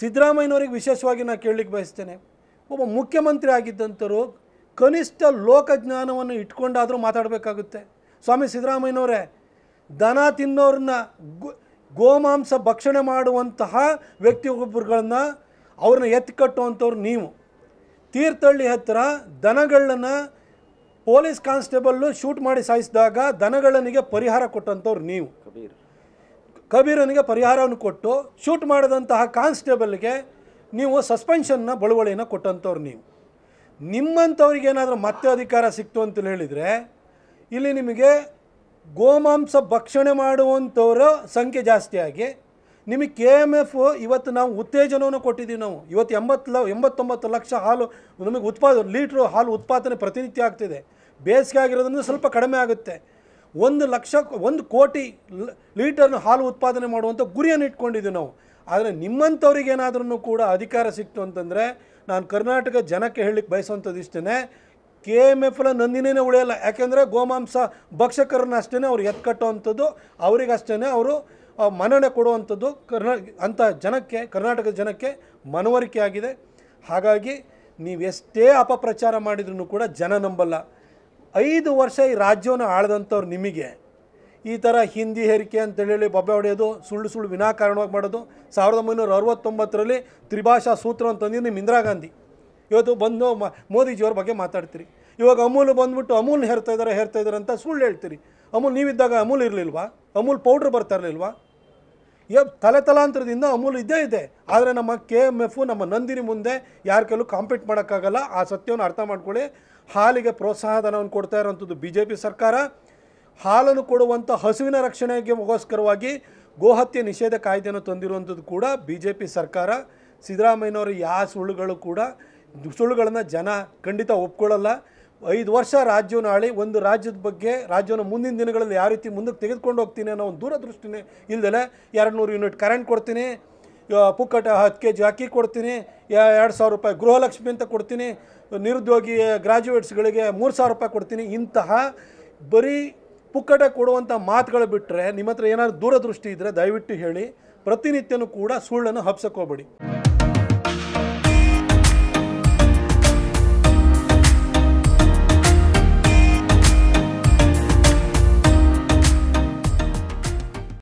ಸಿದ್ದರಾಮಯ್ಯನವರಿಗೆ ವಿಶೇಷವಾಗಿ ನಾನು ಕೇಳಲಿಕ್ಕೆ ಬಯಸ್ತೇನೆ ಒಬ್ಬ ಮುಖ್ಯಮಂತ್ರಿ ಆಗಿದ್ದಂಥರು ಕನಿಷ್ಠ ಲೋಕಜ್ಞಾನವನ್ನು ಇಟ್ಕೊಂಡಾದರೂ ಮಾತಾಡಬೇಕಾಗುತ್ತೆ ಸ್ವಾಮಿ ಸಿದ್ದರಾಮಯ್ಯನವರೇ ದನ ತಿನ್ನೋರನ್ನ ಗೋಮಾಂಸ ಭಕ್ಷಣೆ ಮಾಡುವಂತಹ ವ್ಯಕ್ತಿ ಅವ್ರನ್ನ ಎತ್ತಿ ಕಟ್ಟುವಂಥವ್ರು ನೀವು ತೀರ್ಥಹಳ್ಳಿ ಹತ್ತಿರ ದನಗಳನ್ನು ಪೊಲೀಸ್ ಕಾನ್ಸ್ಟೇಬಲ್ಲು ಶೂಟ್ ಮಾಡಿ ಸಾಯಿಸಿದಾಗ ದನಗಳನಿಗೆ ಪರಿಹಾರ ಕೊಟ್ಟಂಥವ್ರು ನೀವು ಕಬೀರನಿಗೆ ಪರಿಹಾರವನ್ನು ಕೊಟ್ಟು ಶೂಟ್ ಮಾಡಿದಂತಹ ಕಾನ್ಸ್ಟೇಬಲ್ಗೆ ನೀವು ಸಸ್ಪೆನ್ಷನ್ನ ಬಳುವಳಿಯನ್ನು ಕೊಟ್ಟಂಥವ್ರು ನೀವು ನಿಮ್ಮಂಥವ್ರಿಗೇನಾದರೂ ಏನಾದರೂ ಮತ್ತೆ ಅಧಿಕಾರ ಸಿಕ್ತು ಅಂತ ಹೇಳಿದರೆ ಇಲ್ಲಿ ನಿಮಗೆ ಗೋಮಾಂಸ ಭಕ್ಷಣೆ ಮಾಡುವಂಥವರ ಸಂಖ್ಯೆ ಜಾಸ್ತಿಯಾಗಿ ನಿಮಗೆ ಕೆ ಎಮ್ ಎಫ್ ಇವತ್ತು ನಾವು ಉತ್ತೇಜನವನ್ನು ಕೊಟ್ಟಿದ್ದೀವಿ ನಾವು ಇವತ್ತು ಎಂಬತ್ತು ಲ ಎಂಬತ್ತೊಂಬತ್ತು ಲಕ್ಷ ಹಾಲು ನಮಗೆ ಉತ್ಪಾದ ಲೀಟ್ರು ಹಾಲು ಉತ್ಪಾದನೆ ಪ್ರತಿನಿತ್ಯ ಆಗ್ತಿದೆ ಬೇಸಿಗೆ ಆಗಿರೋದ್ರಿಂದ ಸ್ವಲ್ಪ ಕಡಿಮೆ ಆಗುತ್ತೆ ಒಂದು ಲಕ್ಷ ಒಂದು ಕೋಟಿ ಲೀಟರ್ನ ಹಾಲು ಉತ್ಪಾದನೆ ಮಾಡುವಂಥ ಗುರಿಯನ್ನು ಇಟ್ಕೊಂಡಿದ್ದೀವಿ ನಾವು ಆದರೆ ನಿಮ್ಮಂಥವ್ರಿಗೇನಾದ್ರೂ ಕೂಡ ಅಧಿಕಾರ ಸಿಕ್ತು ಅಂತಂದರೆ ನಾನು ಕರ್ನಾಟಕ ಜನಕ್ಕೆ ಹೇಳಲಿಕ್ಕೆ ಬಯಸುವಂಥದ್ದು ಇಷ್ಟೇ ಕೆ ಎಮ್ ಎಫ್ ಎಲ್ಲ ನಂದಿನೇ ಉಳಿಯಲ್ಲ ಯಾಕೆಂದರೆ ಗೋಮಾಂಸ ಭಕ್ಷಕರನ್ನ ಅಷ್ಟೇ ಅವ್ರು ಎತ್ಕಟ್ಟುವಂಥದ್ದು ಅವರಿಗಷ್ಟೇ ಅವರು ಮನ್ನಣೆ ಕೊಡುವಂಥದ್ದು ಕರ್ನಾ ಅಂಥ ಜನಕ್ಕೆ ಕರ್ನಾಟಕದ ಜನಕ್ಕೆ ಮನವರಿಕೆ ಆಗಿದೆ ಹಾಗಾಗಿ ನೀವೆಷ್ಟೇ ಅಪಪ್ರಚಾರ ಮಾಡಿದ್ರೂ ಕೂಡ ಜನ ನಂಬಲ್ಲ ಐದು ವರ್ಷ ಈ ರಾಜ್ಯವನ್ನು ಆಳ್ದಂಥವ್ರು ನಿಮಗೆ ಈ ಥರ ಹಿಂದಿ ಹೇರಿಕೆ ಅಂತೇಳಿ ಬೊಬ್ಬೆ ಹೊಡೆಯೋದು ಸುಳ್ಳು ಸುಳ್ಳು ವಿನಾಕಾರಣವಾಗಿ ಮಾಡೋದು ಸಾವಿರದ ಒಂಬೈನೂರ ಅರವತ್ತೊಂಬತ್ತರಲ್ಲಿ ತ್ರಿಭಾಷಾ ಸೂತ್ರ ಅಂತಂದಿದ್ದು ನಿಮ್ಮ ಇಂದಿರಾ ಗಾಂಧಿ ಇವತ್ತು ಬಂದು ಮ ಮೋದಿಜಿಯವ್ರ ಬಗ್ಗೆ ಮಾತಾಡ್ತೀರಿ ಇವಾಗ ಅಮೂಲ್ ಬಂದ್ಬಿಟ್ಟು ಅಮೂಲ್ ಹೇರ್ತಾ ಇದ್ದಾರೆ ಹೇರ್ತಾ ಇದ್ದಾರೆ ಅಂತ ಸುಳ್ಳು ಹೇಳ್ತೀರಿ ಅಮೂಲ್ ನೀವಿದ್ದಾಗ ಅಮೂಲ್ ಇರಲಿಲ್ವಾ ಅಮೂಲ್ ಪೌಡ್ರ್ ಬರ್ತಾ ಇರಲಿಲ್ವಾ ಯ ತಲೆ ತಲಾಂತರದಿಂದ ಅಮೂಲ್ ಇದ್ದೇ ಇದೆ ಆದರೆ ನಮ್ಮ ಕೆ ಎಮ್ ಎಫು ನಮ್ಮ ನಂದಿನಿ ಮುಂದೆ ಯಾರ ಕೈಲೂ ಕಾಂಪೀಟ್ ಮಾಡೋಕ್ಕಾಗಲ್ಲ ಆ ಸತ್ಯವನ್ನು ಅರ್ಥ ಮಾಡ್ಕೊಳ್ಳಿ ಹಾಲಿಗೆ ಪ್ರೋತ್ಸಾಹ ಧನವನ್ನು ಕೊಡ್ತಾ ಇರುವಂಥದ್ದು ಬಿ ಜೆ ಪಿ ಸರ್ಕಾರ ಹಾಲನ್ನು ಕೊಡುವಂಥ ಹಸುವಿನ ರಕ್ಷಣೆಗೋಸ್ಕರವಾಗಿ ಗೋಹತ್ಯೆ ನಿಷೇಧ ಕಾಯ್ದೆಯನ್ನು ತಂದಿರುವಂಥದ್ದು ಕೂಡ ಬಿ ಜೆ ಪಿ ಸರ್ಕಾರ ಸಿದ್ದರಾಮಯ್ಯನವರು ಯಾವ ಸುಳ್ಳುಗಳು ಕೂಡ ಸುಳ್ಳುಗಳನ್ನು ಜನ ಖಂಡಿತ ಒಪ್ಕೊಳ್ಳಲ್ಲ ಐದು ವರ್ಷ ರಾಜ್ಯವನ್ನು ಆಳಿ ಒಂದು ರಾಜ್ಯದ ಬಗ್ಗೆ ರಾಜ್ಯವನ್ನು ಮುಂದಿನ ದಿನಗಳಲ್ಲಿ ಯಾವ ರೀತಿ ಮುಂದಕ್ಕೆ ತೆಗೆದುಕೊಂಡು ಹೋಗ್ತೀನಿ ಅನ್ನೋ ಒಂದು ದೂರದೃಷ್ಟಿನೇ ಇಲ್ಲದೆ ಎರಡು ನೂರು ಯೂನಿಟ್ ಕರೆಂಟ್ ಕೊಡ್ತೀನಿ ಪುಕ್ಕಟ ಹತ್ತು ಕೆ ಜಿ ಅಕ್ಕಿ ಕೊಡ್ತೀನಿ ಎರಡು ಸಾವಿರ ರೂಪಾಯಿ ಗೃಹಲಕ್ಷ್ಮಿ ಅಂತ ಕೊಡ್ತೀನಿ ನಿರುದ್ಯೋಗಿ ಗ್ರಾಜ್ಯುಯೇಟ್ಸ್ಗಳಿಗೆ ಮೂರು ಸಾವಿರ ರೂಪಾಯಿ ಕೊಡ್ತೀನಿ ಇಂತಹ ಬರೀ ಪುಕ್ಕಟ ಕೊಡುವಂಥ ಮಾತುಗಳು ಬಿಟ್ಟರೆ ನಿಮ್ಮ ಹತ್ರ ಏನಾದರೂ ದೂರದೃಷ್ಟಿ ಇದ್ದರೆ ದಯವಿಟ್ಟು ಹೇಳಿ ಪ್ರತಿನಿತ್ಯನೂ ಕೂಡ ಸುಳ್ಳನ್ನು ಹೋಗ್ಬೇಡಿ